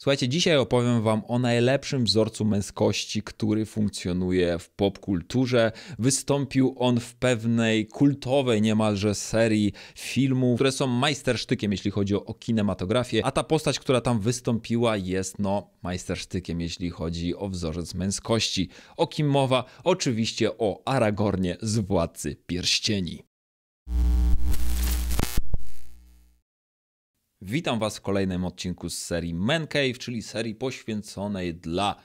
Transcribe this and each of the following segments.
Słuchajcie, dzisiaj opowiem Wam o najlepszym wzorcu męskości, który funkcjonuje w popkulturze. Wystąpił on w pewnej kultowej niemalże serii filmów, które są majstersztykiem, jeśli chodzi o, o kinematografię, a ta postać, która tam wystąpiła, jest no majstersztykiem, jeśli chodzi o wzorzec męskości. O kim mowa? Oczywiście o Aragornie z Władcy Pierścieni. Witam Was w kolejnym odcinku z serii Man Cave, czyli serii poświęconej dla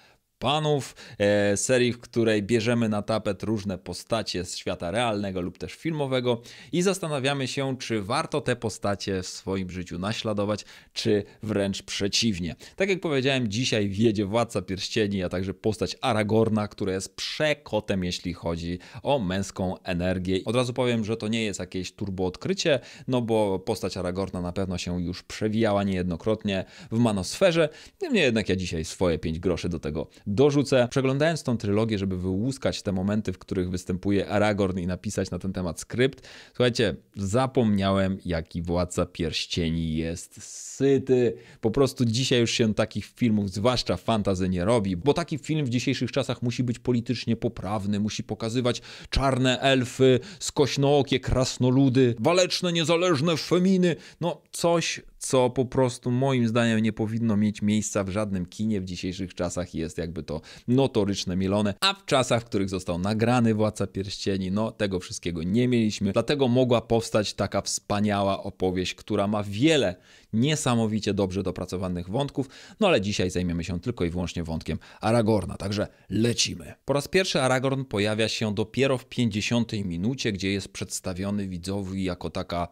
Panów, e, serii, w której bierzemy na tapet różne postacie z świata realnego lub też filmowego i zastanawiamy się, czy warto te postacie w swoim życiu naśladować, czy wręcz przeciwnie. Tak jak powiedziałem, dzisiaj wiedzie Władca Pierścieni, a także postać Aragorna, która jest przekotem, jeśli chodzi o męską energię. Od razu powiem, że to nie jest jakieś turbo odkrycie, no bo postać Aragorna na pewno się już przewijała niejednokrotnie w manosferze. Niemniej jednak ja dzisiaj swoje 5 groszy do tego dorzucę. Przeglądając tą trylogię, żeby wyłuskać te momenty, w których występuje Aragorn i napisać na ten temat skrypt, słuchajcie, zapomniałem, jaki władca pierścieni jest syty. Po prostu dzisiaj już się takich filmów, zwłaszcza fantazy, nie robi, bo taki film w dzisiejszych czasach musi być politycznie poprawny, musi pokazywać czarne elfy, skośnookie krasnoludy, waleczne, niezależne feminy, no coś co po prostu moim zdaniem nie powinno mieć miejsca w żadnym kinie w dzisiejszych czasach jest jakby to notoryczne mielone, a w czasach, w których został nagrany Władca Pierścieni, no tego wszystkiego nie mieliśmy, dlatego mogła powstać taka wspaniała opowieść, która ma wiele niesamowicie dobrze dopracowanych wątków, no ale dzisiaj zajmiemy się tylko i wyłącznie wątkiem Aragorna, także lecimy. Po raz pierwszy Aragorn pojawia się dopiero w 50 minucie, gdzie jest przedstawiony widzowi jako taka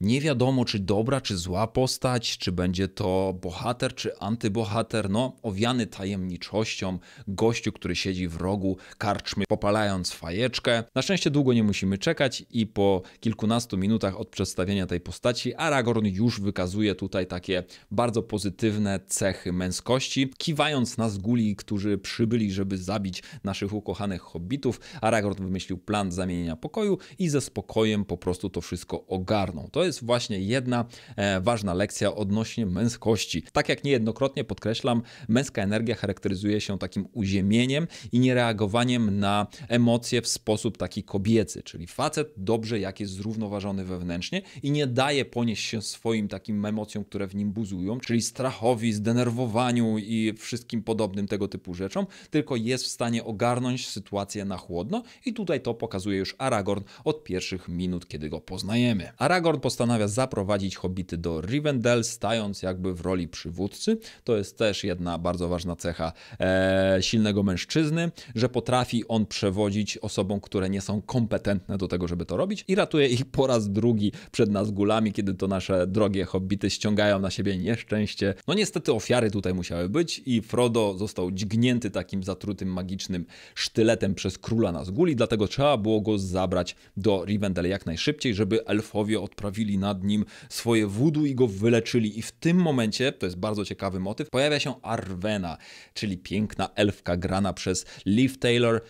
nie wiadomo, czy dobra, czy zła postać, czy będzie to bohater, czy antybohater, no owiany tajemniczością, gościu, który siedzi w rogu karczmy, popalając fajeczkę. Na szczęście długo nie musimy czekać i po kilkunastu minutach od przedstawienia tej postaci Aragorn już wykazuje tutaj takie bardzo pozytywne cechy męskości. Kiwając na zguli, którzy przybyli, żeby zabić naszych ukochanych hobbitów, Aragorn wymyślił plan zamienienia pokoju i ze spokojem po prostu to wszystko ogarnął. To jest właśnie jedna e, ważna lekcja odnośnie męskości. Tak jak niejednokrotnie podkreślam, męska energia charakteryzuje się takim uziemieniem i niereagowaniem na emocje w sposób taki kobiecy, czyli facet dobrze jak jest zrównoważony wewnętrznie i nie daje ponieść się swoim takim emocjom, które w nim buzują, czyli strachowi, zdenerwowaniu i wszystkim podobnym tego typu rzeczom, tylko jest w stanie ogarnąć sytuację na chłodno i tutaj to pokazuje już Aragorn od pierwszych minut, kiedy go poznajemy. Aragorn post postanawia zaprowadzić hobity do Rivendell, stając jakby w roli przywódcy. To jest też jedna bardzo ważna cecha e, silnego mężczyzny, że potrafi on przewodzić osobom, które nie są kompetentne do tego, żeby to robić i ratuje ich po raz drugi przed Nazgulami, kiedy to nasze drogie hobity ściągają na siebie nieszczęście. No niestety ofiary tutaj musiały być i Frodo został dźgnięty takim zatrutym magicznym sztyletem przez króla Nazguli, dlatego trzeba było go zabrać do Rivendell jak najszybciej, żeby elfowie odprawili rzucili nad nim swoje wódu i go wyleczyli. I w tym momencie, to jest bardzo ciekawy motyw, pojawia się Arwena, czyli piękna elfka grana przez Liv Taylor.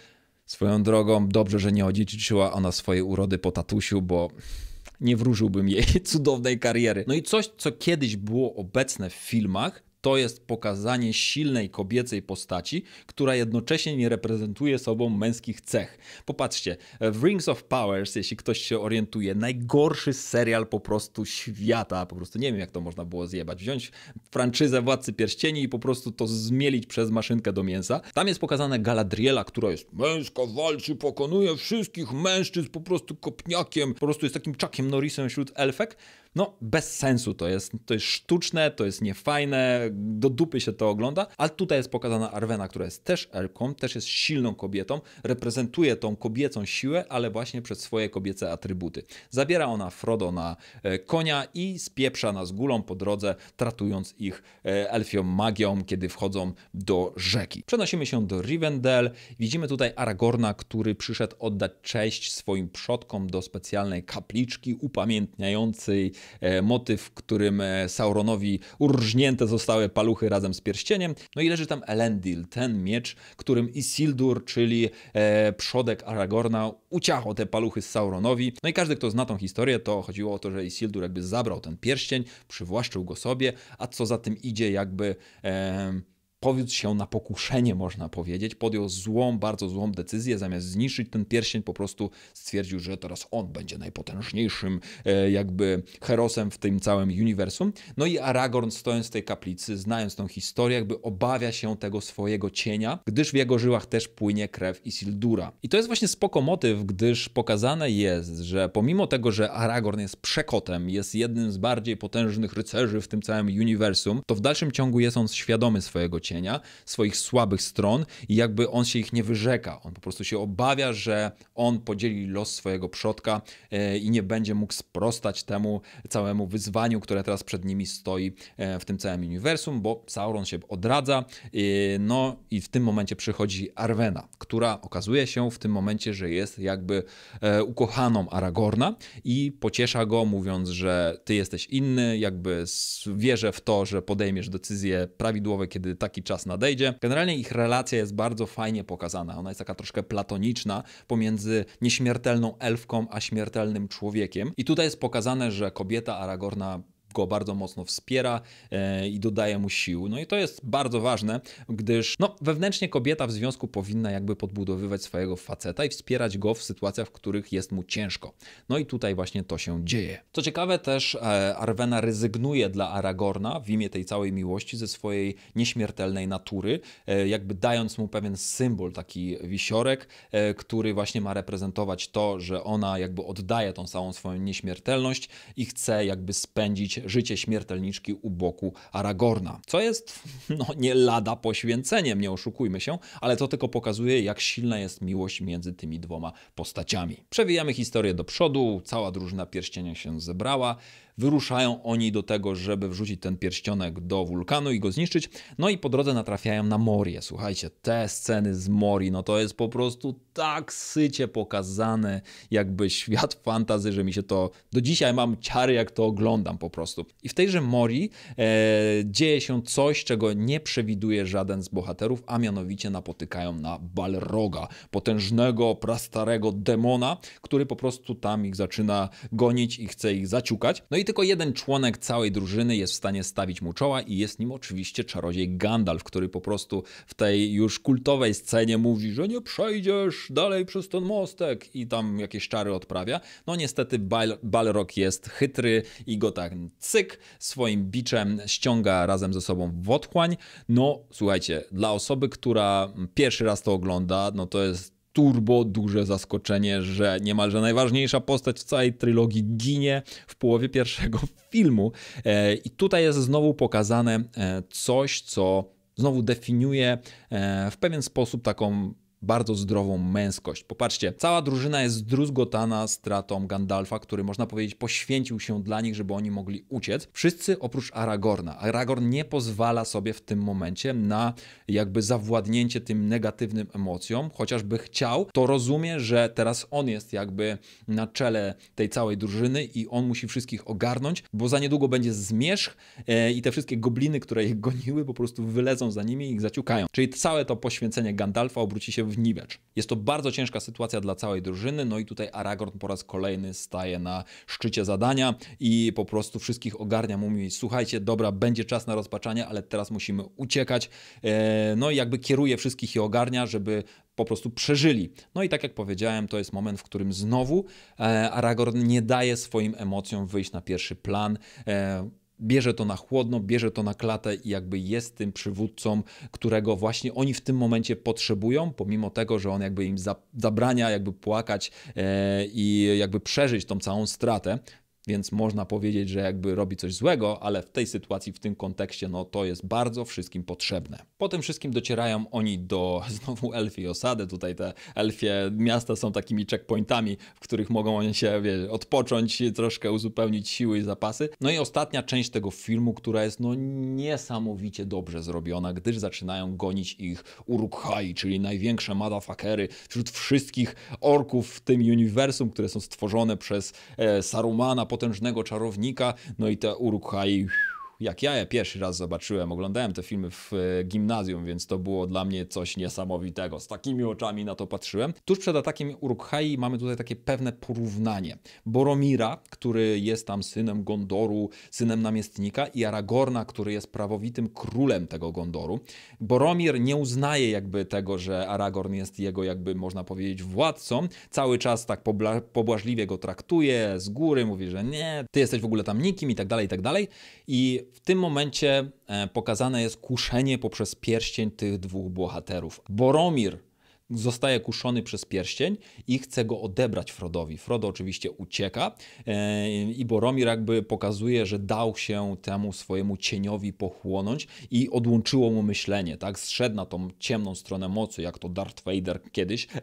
Swoją drogą, dobrze, że nie odziedziczyła ona swojej urody po tatusiu, bo nie wróżyłbym jej cudownej kariery. No i coś, co kiedyś było obecne w filmach, to jest pokazanie silnej kobiecej postaci, która jednocześnie nie reprezentuje sobą męskich cech. Popatrzcie, w Rings of Powers, jeśli ktoś się orientuje, najgorszy serial po prostu świata, po prostu nie wiem jak to można było zjebać, wziąć franczyzę Władcy Pierścieni i po prostu to zmielić przez maszynkę do mięsa. Tam jest pokazane Galadriela, która jest męska, walczy, pokonuje wszystkich mężczyzn po prostu kopniakiem, po prostu jest takim czakiem Norrisem wśród elfek. No, bez sensu to jest. To jest sztuczne, to jest niefajne, do dupy się to ogląda. Ale tutaj jest pokazana Arwena, która jest też elką, też jest silną kobietą, reprezentuje tą kobiecą siłę, ale właśnie przez swoje kobiece atrybuty. Zabiera ona Frodo na e, konia i spieprza nas gulą po drodze, tratując ich e, elfią magią, kiedy wchodzą do rzeki. Przenosimy się do Rivendell. Widzimy tutaj Aragorna, który przyszedł oddać cześć swoim przodkom do specjalnej kapliczki upamiętniającej E, motyw, w którym e, Sauronowi urżnięte zostały paluchy razem z pierścieniem. No i leży tam Elendil, ten miecz, którym Isildur, czyli e, przodek Aragorna, uciachał te paluchy z Sauronowi. No i każdy, kto zna tą historię, to chodziło o to, że Isildur jakby zabrał ten pierścień, przywłaszczył go sobie, a co za tym idzie, jakby... E, powiódł się na pokuszenie, można powiedzieć. Podjął złą, bardzo złą decyzję. Zamiast zniszczyć ten pierścień, po prostu stwierdził, że teraz on będzie najpotężniejszym e, jakby herosem w tym całym uniwersum. No i Aragorn stojąc w tej kaplicy, znając tą historię, jakby obawia się tego swojego cienia, gdyż w jego żyłach też płynie krew Isildura. I to jest właśnie spoko motyw, gdyż pokazane jest, że pomimo tego, że Aragorn jest przekotem, jest jednym z bardziej potężnych rycerzy w tym całym uniwersum, to w dalszym ciągu jest on świadomy swojego cienia cienia, swoich słabych stron i jakby on się ich nie wyrzeka. On po prostu się obawia, że on podzieli los swojego przodka e, i nie będzie mógł sprostać temu całemu wyzwaniu, które teraz przed nimi stoi e, w tym całym uniwersum, bo Sauron się odradza. E, no i w tym momencie przychodzi Arwena, która okazuje się w tym momencie, że jest jakby ukochaną Aragorna i pociesza go, mówiąc, że ty jesteś inny, jakby wierzę w to, że podejmiesz decyzje prawidłowe, kiedy taki czas nadejdzie. Generalnie ich relacja jest bardzo fajnie pokazana. Ona jest taka troszkę platoniczna pomiędzy nieśmiertelną elfką a śmiertelnym człowiekiem. I tutaj jest pokazane, że kobieta Aragorna go bardzo mocno wspiera e, i dodaje mu sił. No i to jest bardzo ważne, gdyż no, wewnętrznie kobieta w związku powinna jakby podbudowywać swojego faceta i wspierać go w sytuacjach, w których jest mu ciężko. No i tutaj właśnie to się dzieje. Co ciekawe też e, Arwena rezygnuje dla Aragorna w imię tej całej miłości ze swojej nieśmiertelnej natury, e, jakby dając mu pewien symbol, taki wisiorek, który właśnie ma reprezentować to, że ona jakby oddaje tą całą swoją nieśmiertelność i chce jakby spędzić życie śmiertelniczki u boku Aragorna. Co jest, no nie lada poświęceniem, nie oszukujmy się, ale to tylko pokazuje, jak silna jest miłość między tymi dwoma postaciami. Przewijamy historię do przodu, cała drużyna pierścienia się zebrała, Wyruszają oni do tego, żeby wrzucić ten pierścionek do wulkanu i go zniszczyć. No i po drodze natrafiają na Morię. Słuchajcie, te sceny z Mori, no to jest po prostu tak sycie pokazane, jakby świat fantazy, że mi się to do dzisiaj mam ciary, jak to oglądam po prostu. I w tejże Mori e, dzieje się coś, czego nie przewiduje żaden z bohaterów, a mianowicie napotykają na Balroga, potężnego, prastarego demona, który po prostu tam ich zaczyna gonić i chce ich zaciukać. No i tylko jeden członek całej drużyny jest w stanie stawić mu czoła i jest nim oczywiście czarodziej Gandalf, który po prostu w tej już kultowej scenie mówi, że nie przejdziesz dalej przez ten mostek i tam jakieś czary odprawia. No niestety Bal Balrog jest chytry i go tak cyk swoim biczem ściąga razem ze sobą w otchłań. No słuchajcie, dla osoby, która pierwszy raz to ogląda, no to jest turbo duże zaskoczenie, że niemalże najważniejsza postać w całej trylogii ginie w połowie pierwszego filmu. E, I tutaj jest znowu pokazane e, coś, co znowu definiuje e, w pewien sposób taką bardzo zdrową męskość. Popatrzcie, cała drużyna jest zdruzgotana stratą Gandalfa, który można powiedzieć poświęcił się dla nich, żeby oni mogli uciec. Wszyscy oprócz Aragorna. Aragorn nie pozwala sobie w tym momencie na jakby zawładnięcie tym negatywnym emocjom, chociażby chciał, to rozumie, że teraz on jest jakby na czele tej całej drużyny i on musi wszystkich ogarnąć, bo za niedługo będzie zmierzch e, i te wszystkie gobliny, które ich goniły, po prostu wylezą za nimi i ich zaciukają. Czyli całe to poświęcenie Gandalfa obróci się w w Jest to bardzo ciężka sytuacja dla całej drużyny, no i tutaj Aragorn po raz kolejny staje na szczycie zadania i po prostu wszystkich ogarnia, mówi słuchajcie, dobra, będzie czas na rozpaczanie, ale teraz musimy uciekać, e, no i jakby kieruje wszystkich i ogarnia, żeby po prostu przeżyli. No i tak jak powiedziałem, to jest moment, w którym znowu e, Aragorn nie daje swoim emocjom wyjść na pierwszy plan, e, bierze to na chłodno, bierze to na klatę i jakby jest tym przywódcą, którego właśnie oni w tym momencie potrzebują, pomimo tego, że on jakby im zabrania jakby płakać e, i jakby przeżyć tą całą stratę, więc można powiedzieć, że jakby robi coś złego, ale w tej sytuacji, w tym kontekście, no to jest bardzo wszystkim potrzebne. Po tym wszystkim docierają oni do znowu Elfii osady. Tutaj te Elfie miasta są takimi checkpointami, w których mogą oni się wie, odpocząć, troszkę uzupełnić siły i zapasy. No i ostatnia część tego filmu, która jest no niesamowicie dobrze zrobiona, gdyż zaczynają gonić ich Urukhai, czyli największe madafakery wśród wszystkich orków w tym uniwersum, które są stworzone przez e, Sarumana, potężnego czarownika, no i ta uruk jak ja je pierwszy raz zobaczyłem, oglądałem te filmy w e, gimnazjum, więc to było dla mnie coś niesamowitego. Z takimi oczami na to patrzyłem. Tuż przed atakiem Urukhai mamy tutaj takie pewne porównanie. Boromira, który jest tam synem Gondoru, synem namiestnika i Aragorna, który jest prawowitym królem tego Gondoru. Boromir nie uznaje jakby tego, że Aragorn jest jego jakby można powiedzieć władcą. Cały czas tak pobłażliwie go traktuje, z góry mówi, że nie, ty jesteś w ogóle tam nikim i tak dalej, i tak dalej. I w tym momencie e, pokazane jest kuszenie poprzez pierścień tych dwóch bohaterów. Boromir zostaje kuszony przez pierścień i chce go odebrać Frodowi. Frodo oczywiście ucieka e, i Boromir jakby pokazuje, że dał się temu swojemu cieniowi pochłonąć i odłączyło mu myślenie, tak? Zszedł na tą ciemną stronę mocy, jak to Darth Vader kiedyś.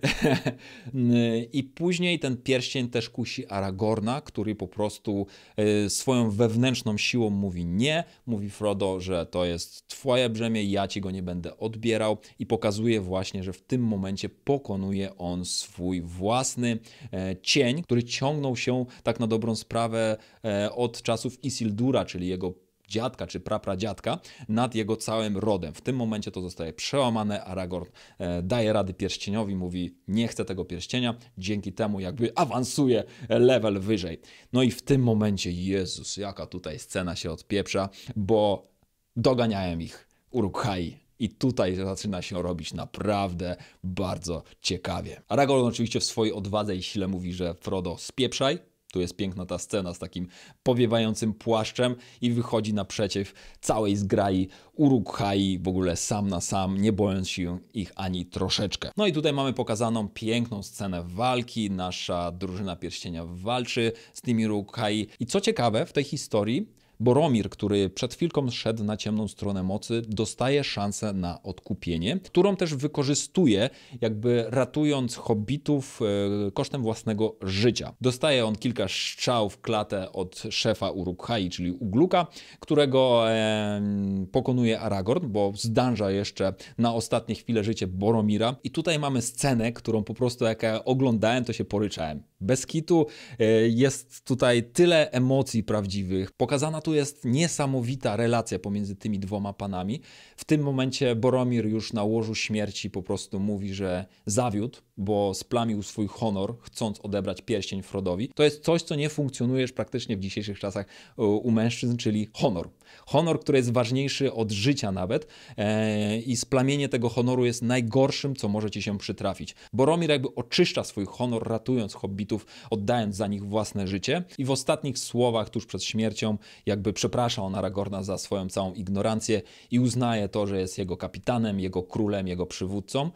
I później ten pierścień też kusi Aragorna, który po prostu e, swoją wewnętrzną siłą mówi nie, mówi Frodo, że to jest twoje brzemię, ja ci go nie będę odbierał i pokazuje właśnie, że w tym momencie momencie pokonuje on swój własny e, cień, który ciągnął się tak na dobrą sprawę e, od czasów Isildura, czyli jego dziadka czy prapradziadka nad jego całym rodem. W tym momencie to zostaje przełamane. Aragorn e, daje rady pierścieniowi, mówi: Nie chcę tego pierścienia. Dzięki temu jakby awansuje level wyżej. No i w tym momencie, Jezus, jaka tutaj scena się odpieprza, bo doganiałem ich. Urukhai i tutaj zaczyna się robić naprawdę bardzo ciekawie. Aragorn oczywiście w swojej odwadze i sile mówi, że Frodo spieprzaj, tu jest piękna ta scena z takim powiewającym płaszczem i wychodzi naprzeciw całej zgrai Urukhai w ogóle sam na sam, nie bojąc się ich ani troszeczkę. No i tutaj mamy pokazaną piękną scenę walki. Nasza drużyna pierścienia walczy z tymi Urukhai. I co ciekawe, w tej historii Boromir, który przed chwilką szedł na ciemną stronę mocy, dostaje szansę na odkupienie, którą też wykorzystuje, jakby ratując hobbitów e, kosztem własnego życia. Dostaje on kilka strzał w klatę od szefa Urukhai, czyli Ugluka, którego e, pokonuje Aragorn, bo zdąża jeszcze na ostatnie chwile życie Boromira. I tutaj mamy scenę, którą po prostu jak ja oglądałem, to się poryczałem. Bez kitu e, jest tutaj tyle emocji prawdziwych. Pokazana tu jest niesamowita relacja pomiędzy tymi dwoma panami. W tym momencie Boromir już na łożu śmierci po prostu mówi, że zawiódł, bo splamił swój honor, chcąc odebrać pierścień Frodowi, to jest coś, co nie funkcjonuje już praktycznie w dzisiejszych czasach e, u mężczyzn, czyli honor. Honor, który jest ważniejszy od życia nawet e, i splamienie tego honoru jest najgorszym, co może ci się przytrafić. Boromir jakby oczyszcza swój honor, ratując hobbitów, oddając za nich własne życie i w ostatnich słowach tuż przed śmiercią jakby przeprasza on Aragorna za swoją całą ignorancję i uznaje to, że jest jego kapitanem, jego królem, jego przywódcą.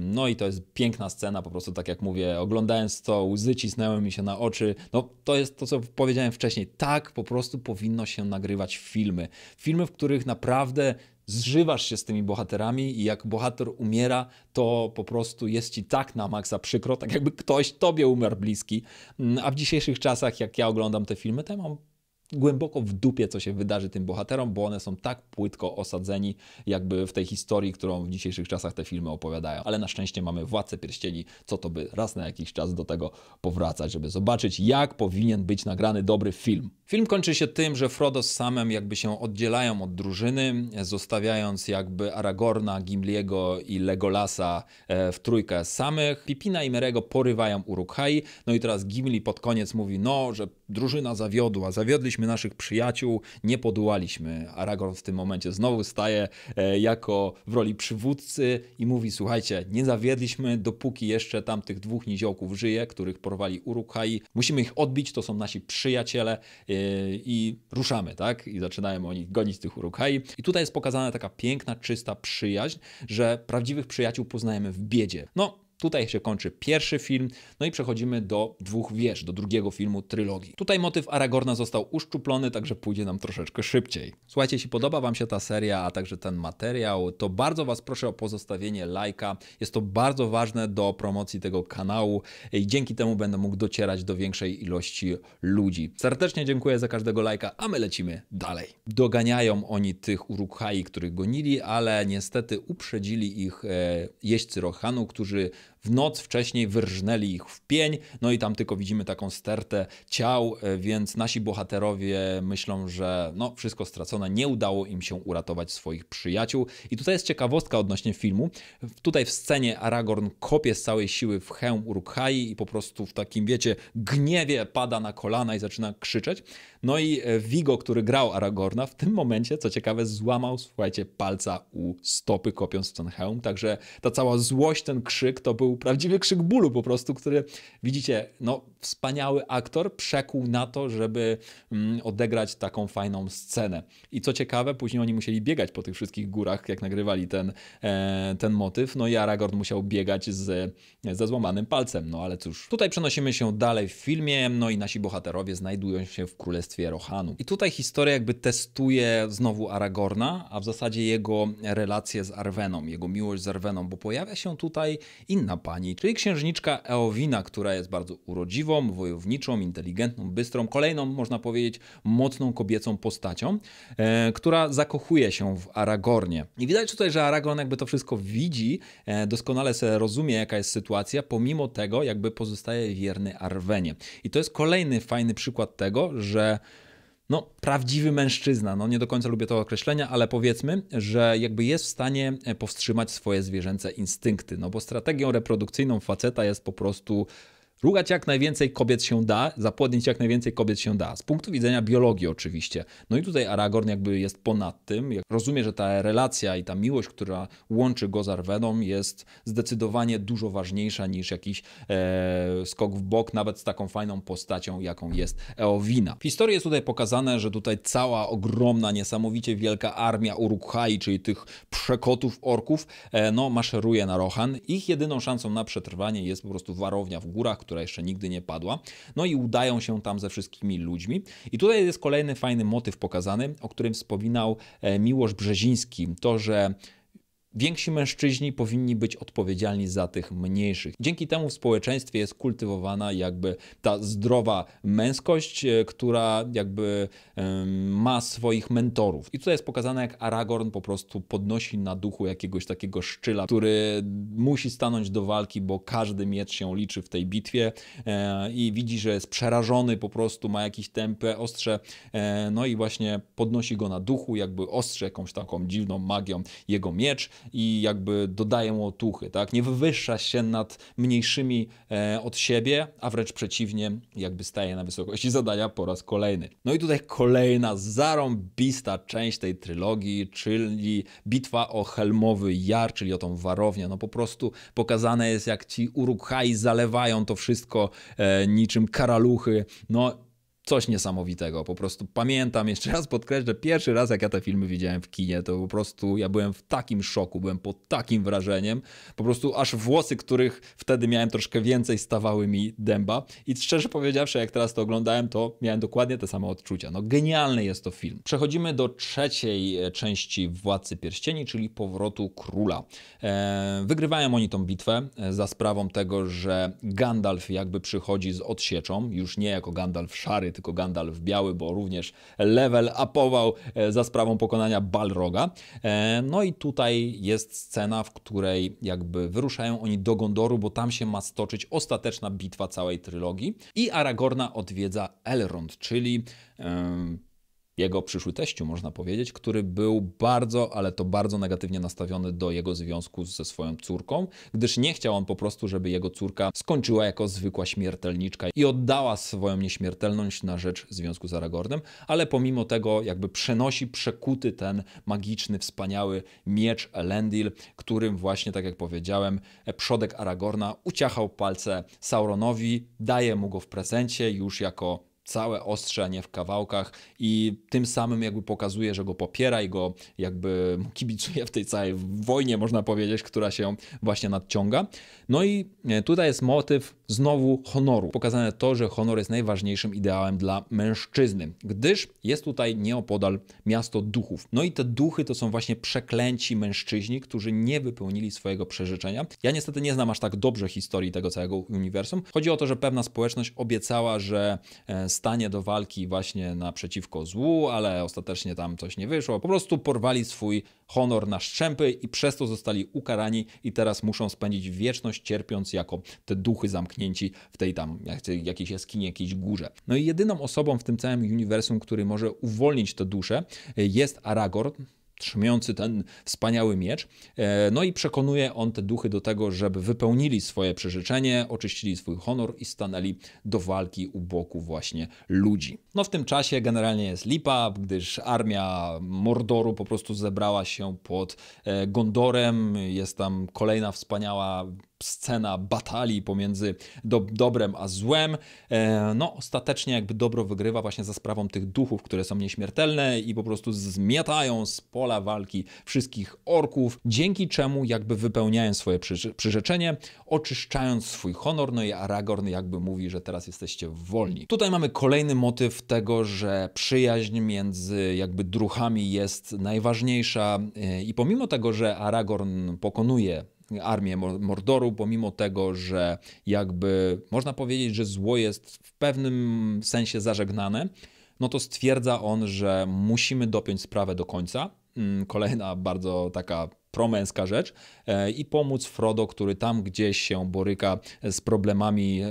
No i to jest piękna scena, po prostu tak jak mówię, oglądając to, łzy cisnęły mi się na oczy. No to jest to, co powiedziałem wcześniej. Tak po prostu powinno się nagrywać filmy. Filmy, w których naprawdę zżywasz się z tymi bohaterami i jak bohater umiera, to po prostu jest ci tak na maksa przykro, tak jakby ktoś tobie umarł bliski. Mm, a w dzisiejszych czasach, jak ja oglądam te filmy, to ja mam głęboko w dupie, co się wydarzy tym bohaterom, bo one są tak płytko osadzeni, jakby w tej historii, którą w dzisiejszych czasach te filmy opowiadają. Ale na szczęście mamy władcę pierścieni, co to by raz na jakiś czas do tego powracać, żeby zobaczyć, jak powinien być nagrany dobry film. Film kończy się tym, że Frodo z Samem jakby się oddzielają od drużyny, zostawiając jakby Aragorna, Gimliego i Legolasa e, w trójkę samych. Pipina i Merego porywają Urukhai. No i teraz Gimli pod koniec mówi, no, że drużyna zawiodła, zawiodliśmy naszych przyjaciół, nie podołaliśmy. Aragorn w tym momencie znowu staje e, jako w roli przywódcy i mówi, słuchajcie, nie zawiedliśmy, dopóki jeszcze tamtych dwóch niziołków żyje, których porwali Urukhai. Musimy ich odbić, to są nasi przyjaciele e, i ruszamy, tak? I zaczynają oni gonić tych Urukhai. I tutaj jest pokazana taka piękna, czysta przyjaźń, że prawdziwych przyjaciół poznajemy w biedzie. No, Tutaj się kończy pierwszy film, no i przechodzimy do dwóch wież, do drugiego filmu trylogii. Tutaj motyw Aragorna został uszczuplony, także pójdzie nam troszeczkę szybciej. Słuchajcie, jeśli podoba Wam się ta seria, a także ten materiał, to bardzo Was proszę o pozostawienie lajka. Jest to bardzo ważne do promocji tego kanału i dzięki temu będę mógł docierać do większej ilości ludzi. Serdecznie dziękuję za każdego lajka, a my lecimy dalej. Doganiają oni tych Urukhai, których gonili, ale niestety uprzedzili ich e, jeźdźcy Rohanu, którzy w noc wcześniej wyrżnęli ich w pień, no i tam tylko widzimy taką stertę ciał, e, więc nasi bohaterowie myślą, że no wszystko stracone, nie udało im się uratować swoich przyjaciół. I tutaj jest ciekawostka odnośnie filmu. Tutaj w scenie Aragorn kopie z całej siły w hełm Urukhai i po prostu w takim, wiecie, gniewie pada na kolana i zaczyna krzyczeć. No i e, Vigo, który grał Aragorna, w tym momencie, co ciekawe, złamał, słuchajcie, palca u stopy, kopiąc w ten hełm. Także ta cała złość, ten krzyk, to był prawdziwy krzyk bólu po prostu, który, widzicie, no wspaniały aktor przekuł na to, żeby mm, odegrać taką fajną scenę. I co ciekawe, później oni musieli biegać po tych wszystkich górach, jak nagrywali ten, e, ten motyw. No i Aragorn musiał biegać z, ze złamanym palcem. No ale cóż, tutaj przenosimy się dalej w filmie, no i nasi bohaterowie znajdują się w królestwie królestwie Rohanu. I tutaj historia jakby testuje znowu Aragorna, a w zasadzie jego relacje z Arweną, jego miłość z Arweną, bo pojawia się tutaj inna pani, czyli księżniczka Eowina, która jest bardzo urodziwą, wojowniczą, inteligentną, bystrą, kolejną, można powiedzieć, mocną kobiecą postacią, e, która zakochuje się w Aragornie. I widać tutaj, że Aragorn jakby to wszystko widzi, e, doskonale sobie rozumie, jaka jest sytuacja, pomimo tego jakby pozostaje wierny Arwenie. I to jest kolejny fajny przykład tego, że no, prawdziwy mężczyzna, no nie do końca lubię to określenia, ale powiedzmy, że jakby jest w stanie e, powstrzymać swoje zwierzęce instynkty, no bo strategią reprodukcyjną faceta jest po prostu Rugać jak najwięcej kobiet się da, zapłodnić jak najwięcej kobiet się da, z punktu widzenia biologii oczywiście. No i tutaj Aragorn jakby jest ponad tym, jak rozumie, że ta relacja i ta miłość, która łączy go z Arweną jest zdecydowanie dużo ważniejsza niż jakiś e, skok w bok, nawet z taką fajną postacią, jaką jest Eowina. W historii jest tutaj pokazane, że tutaj cała ogromna, niesamowicie wielka armia Urukhai, czyli tych przekotów orków, e, no maszeruje na Rohan. Ich jedyną szansą na przetrwanie jest po prostu warownia w górach, która jeszcze nigdy nie padła. No i udają się tam ze wszystkimi ludźmi. I tutaj jest kolejny fajny motyw pokazany, o którym wspominał e, Miłosz Brzeziński. To, że Więksi mężczyźni powinni być odpowiedzialni za tych mniejszych. Dzięki temu w społeczeństwie jest kultywowana jakby ta zdrowa męskość, e, która jakby ma swoich mentorów. I tutaj jest pokazane, jak Aragorn po prostu podnosi na duchu jakiegoś takiego szczyla, który musi stanąć do walki, bo każdy miecz się liczy w tej bitwie e, i widzi, że jest przerażony, po prostu ma jakiś tempę, ostrze, e, no i właśnie podnosi go na duchu, jakby ostrze jakąś taką dziwną magią jego miecz i jakby dodaje mu otuchy, tak? Nie wywyższa się nad mniejszymi e, od siebie, a wręcz przeciwnie, jakby staje na wysokości zadania po raz kolejny. No i tutaj kolejna zarąbista część tej trylogii, czyli bitwa o Helmowy Jar, czyli o tą warownię. No po prostu pokazane jest, jak ci Urukhai zalewają to wszystko e, niczym karaluchy. No coś niesamowitego. Po prostu pamiętam, jeszcze raz podkreślę, pierwszy raz jak ja te filmy widziałem w kinie, to po prostu ja byłem w takim szoku, byłem pod takim wrażeniem. Po prostu aż włosy, których wtedy miałem troszkę więcej, stawały mi dęba. I szczerze powiedziawszy, jak teraz to oglądałem, to miałem dokładnie te same odczucia. No genialny jest to film. Przechodzimy do trzeciej e, części Władcy Pierścieni, czyli Powrotu Króla. E, wygrywają oni tą bitwę e, za sprawą tego, że Gandalf jakby przychodzi z odsieczą, już nie jako Gandalf szary, tylko Gandalf biały, bo również level upował e, za sprawą pokonania Balroga. E, no i tutaj jest scena, w której jakby wyruszają oni do Gondoru, bo tam się ma stoczyć ostateczna bitwa całej trylogii i Aragorna odwiedza Elrond, czyli... Yy jego przyszły teściu, można powiedzieć, który był bardzo, ale to bardzo negatywnie nastawiony do jego związku ze swoją córką, gdyż nie chciał on po prostu, żeby jego córka skończyła jako zwykła śmiertelniczka i oddała swoją nieśmiertelność na rzecz związku z Aragornem, ale pomimo tego jakby przenosi przekuty ten magiczny, wspaniały miecz Elendil, którym właśnie, tak jak powiedziałem, przodek Aragorna uciachał palce Sauronowi, daje mu go w prezencie już jako całe ostrze, a nie w kawałkach i tym samym jakby pokazuje, że go popiera i go jakby kibicuje w tej całej wojnie, można powiedzieć, która się właśnie nadciąga. No i e, tutaj jest motyw znowu honoru. Pokazane to, że honor jest najważniejszym ideałem dla mężczyzny, gdyż jest tutaj nieopodal miasto duchów. No i te duchy to są właśnie przeklęci mężczyźni, którzy nie wypełnili swojego przeżyczenia. Ja niestety nie znam aż tak dobrze historii tego całego uniwersum. Chodzi o to, że pewna społeczność obiecała, że e, stanie do walki właśnie naprzeciwko złu, ale ostatecznie tam coś nie wyszło. Po prostu porwali swój honor na szczępy i przez to zostali ukarani i teraz muszą spędzić wieczność cierpiąc jako te duchy zamknięci w tej tam jakiejś jaskini, jakiejś górze. No i jedyną osobą w tym całym uniwersum, który może uwolnić te dusze jest Aragorn, trzymiący ten wspaniały miecz. E, no i przekonuje on te duchy do tego, żeby wypełnili swoje przeżyczenie, oczyścili swój honor i stanęli do walki u boku właśnie ludzi. No w tym czasie generalnie jest lipa, gdyż armia Mordoru po prostu zebrała się pod e, Gondorem. Jest tam kolejna wspaniała scena batalii pomiędzy do, dobrem a złem. E, no, ostatecznie jakby dobro wygrywa właśnie za sprawą tych duchów, które są nieśmiertelne i po prostu zmiatają z pola walki wszystkich orków, dzięki czemu jakby wypełniają swoje przy, przyrzeczenie, oczyszczając swój honor, no i Aragorn jakby mówi, że teraz jesteście wolni. Tutaj mamy kolejny motyw tego, że przyjaźń między jakby duchami jest najważniejsza e, i pomimo tego, że Aragorn pokonuje armię Mordoru, pomimo tego, że jakby można powiedzieć, że zło jest w pewnym sensie zażegnane, no to stwierdza on, że musimy dopiąć sprawę do końca. Mm, kolejna bardzo taka promęska rzecz e, i pomóc Frodo, który tam gdzieś się boryka z problemami e,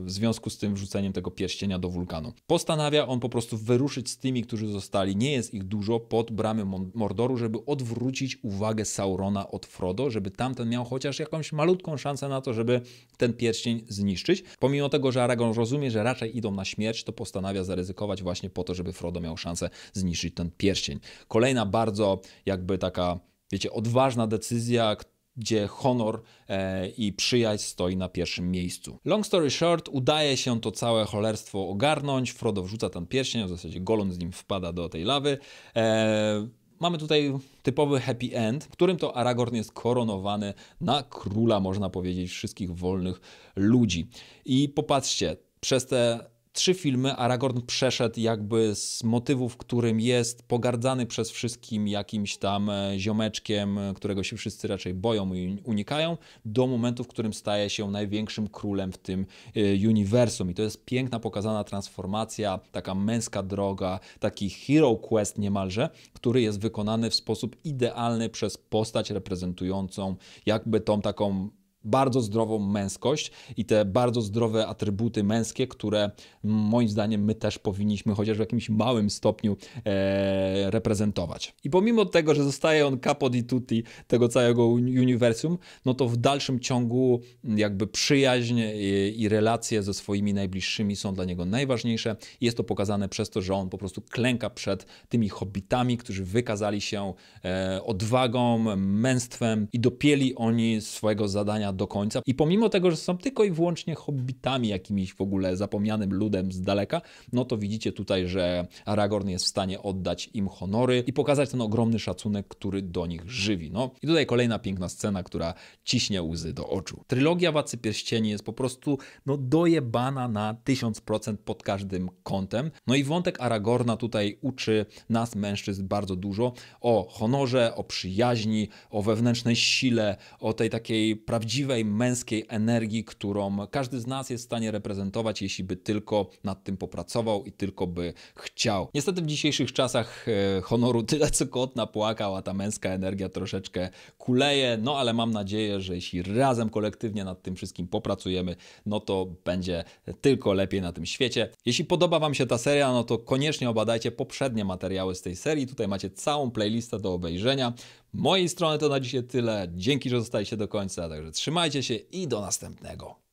w związku z tym wrzuceniem tego pierścienia do wulkanu. Postanawia on po prostu wyruszyć z tymi, którzy zostali, nie jest ich dużo, pod bramy Mordoru, żeby odwrócić uwagę Saurona od Frodo, żeby tamten miał chociaż jakąś malutką szansę na to, żeby ten pierścień zniszczyć. Pomimo tego, że Aragorn rozumie, że raczej idą na śmierć, to postanawia zaryzykować właśnie po to, żeby Frodo miał szansę zniszczyć ten pierścień. Kolejna bardzo jakby taka Wiecie, odważna decyzja, gdzie honor e, i przyjaźń stoi na pierwszym miejscu. Long story short, udaje się to całe cholerstwo ogarnąć. Frodo wrzuca ten pierścień, w zasadzie Golon z nim wpada do tej lawy. E, mamy tutaj typowy happy end, w którym to Aragorn jest koronowany na króla, można powiedzieć, wszystkich wolnych ludzi. I popatrzcie, przez te trzy filmy Aragorn przeszedł jakby z motywu, w którym jest pogardzany przez wszystkim jakimś tam e, ziomeczkiem, e, którego się wszyscy raczej boją i unikają, do momentu, w którym staje się największym królem w tym e, uniwersum. I to jest piękna pokazana transformacja, taka męska droga, taki hero quest niemalże, który jest wykonany w sposób idealny przez postać reprezentującą jakby tą taką bardzo zdrową męskość i te bardzo zdrowe atrybuty męskie, które moim zdaniem my też powinniśmy chociaż w jakimś małym stopniu e, reprezentować. I pomimo tego, że zostaje on capo di tutti tego całego uniwersum, no to w dalszym ciągu jakby przyjaźń i, e, i relacje ze swoimi najbliższymi są dla niego najważniejsze. Jest to pokazane przez to, że on po prostu klęka przed tymi hobbitami, którzy wykazali się e, odwagą, męstwem i dopieli oni swojego zadania do końca. I pomimo tego, że są tylko i wyłącznie hobbitami, jakimiś w ogóle zapomnianym ludem z daleka, no to widzicie tutaj, że Aragorn jest w stanie oddać im honory i pokazać ten ogromny szacunek, który do nich żywi. No i tutaj kolejna piękna scena, która ciśnie łzy do oczu. Trylogia Wacy Pierścieni jest po prostu no, dojebana na 1000% pod każdym kątem. No i wątek Aragorna tutaj uczy nas, mężczyzn, bardzo dużo o honorze, o przyjaźni, o wewnętrznej sile, o tej takiej prawdziwej prawdziwej męskiej energii, którą każdy z nas jest w stanie reprezentować, jeśli by tylko nad tym popracował i tylko by chciał. Niestety w dzisiejszych czasach e, honoru tyle, co kot napłakał, a ta męska energia troszeczkę kuleje, no ale mam nadzieję, że jeśli razem kolektywnie nad tym wszystkim popracujemy, no to będzie tylko lepiej na tym świecie. Jeśli podoba Wam się ta seria, no to koniecznie obadajcie poprzednie materiały z tej serii. Tutaj macie całą playlistę do obejrzenia mojej strony to na dzisiaj tyle. Dzięki, że zostaliście do końca, także trzymajcie się i do następnego.